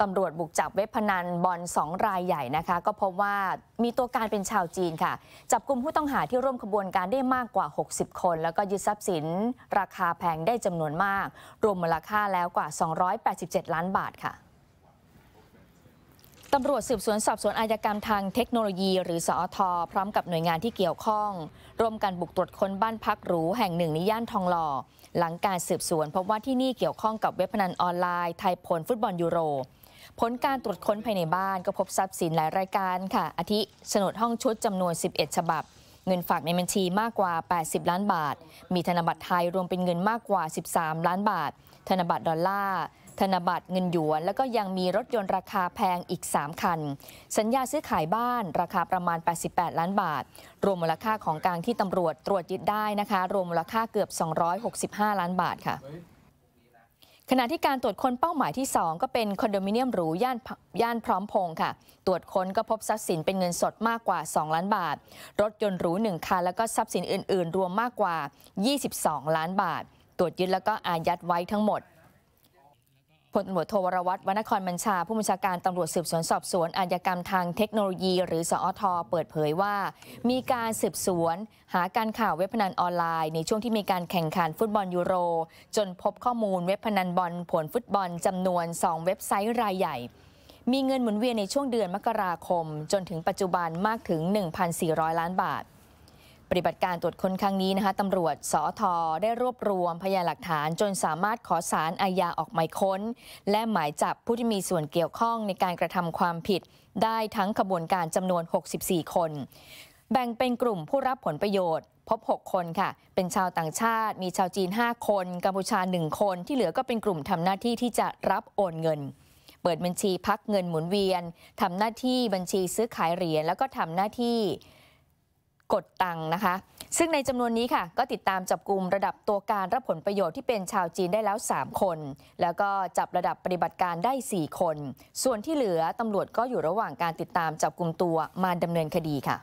ตำรวจบุกจับเว็บพนันบอลสองรายใหญ่นะคะก็พบว่ามีตัวการเป็นชาวจีนค่ะ จับกลุ่มผู้ต้องหาที่ร่วมขบวนการได้มากกว่า 60 คน แล้วก็ยึดทรัพย์สิน ราคาแพงได้จำนวนมาก รวมมูลค่าแล้วกว่า 287 ล้านบาทค่ะตำรวจสืบสวนสอบสวนอาญากรรมทางเทคโนโลยี หรือสอทอพร้อมกับหน่วยงานที่เกี่ยวข้องร่วมกันบุกตรวจค้นบ้านพักหรูแห่งหนึ่งในย่านทองหล่อหลังการสืบสวนพบว่าที่นี่เกี่ยวข้องกับเว็บพนันออนไลน์ไทยผลฟุตบอลยูโรผลการตรวจค้นภายในบ้านก็พบทรัพย์สินหลายรายการค่ะ อาทิโฉนดห้องชุดจำนวน 11 ฉบับ เงินฝากในบัญชีมากกว่า 80 ล้านบาท มีธนบัตรไทยรวมเป็นเงินมากกว่า 13 ล้านบาท ธนบัตรดอลลาร์ ธนบัตรเงินหยวน แล้วก็ยังมีรถยนต์ราคาแพงอีก 3 คัน สัญญาซื้อขายบ้านราคาประมาณ 88 ล้านบาท รวมมูลค่าของกลางที่ตำรวจตรวจยึดได้นะคะ รวมมูลค่าเกือบ 265 ล้านบาทค่ะขณะที่การตรวจค้นเป้าหมายที่ 2 ก็เป็นคอนโดมิเนียมหรูย่านย่านพร้อมพงค่ะ ตรวจค้นก็พบทรัพย์สินเป็นเงินสดมากกว่า 2 ล้านบาท รถยนต์หรู 1 คันแล้วก็ทรัพย์สินอื่นๆ รวมมากกว่า 22 ล้านบาท ตรวจยึดแล้วก็อายัดไว้ทั้งหมดพลตำรวจโทวรวัตรวนครบัญชาผู้บัญชาการตำรวจสืบสวนสอบสวนอาญากรรมทางเทคโนโลยีหรือสอทอเปิดเผยว่า มีการสืบสวนหาการข่าวเว็บพนันออนไลน์ในช่วงที่มีการแข่งขันฟุตบอลยูโร จนพบข้อมูลเว็บพนันบอล ผลฟุตบอลจำนวน 2 เว็บไซต์รายใหญ่ มีเงินหมุนเวียนในช่วงเดือนมกราคม จนถึงปัจจุบันมากถึง 1,400 ล้านบาทปฏิบัติการตรวจคนครั้งนี้นะคะตำรวจสอทอได้รวบรวม พยานหลักฐานจนสามารถขอสารอาญาออกหมายค้น และหมายจับผู้ที่มีส่วนเกี่ยวข้องในการกระทำความผิด ได้ทั้งขบวนการจำนวน 64 คน แบ่งเป็นกลุ่มผู้รับผลประโยชน์ พบ 6 คนค่ะ เป็นชาวต่างชาติ มีชาวจีน 5 คน กัมพูชา 1 คน ที่เหลือก็เป็นกลุ่มทำหน้าที่ที่จะรับโอนเงินเปิดบัญชีพักเงินหมุนเวียนทำหน้าที่บัญชีซื้อขายเหรียญแล้วก็ทำหน้าที่กดตังนะคะ ซึ่งในจำนวนนี้ค่ะ ก็ติดตามจับกลุ่มระดับตัวการรับผลประโยชน์ที่เป็นชาวจีนได้แล้ว 3 คน แล้วก็จับระดับปฏิบัติการได้ 4 คน ส่วนที่เหลือตำรวจก็อยู่ระหว่างการติดตามจับกลุ่มตัวมาดำเนินคดีค่ะ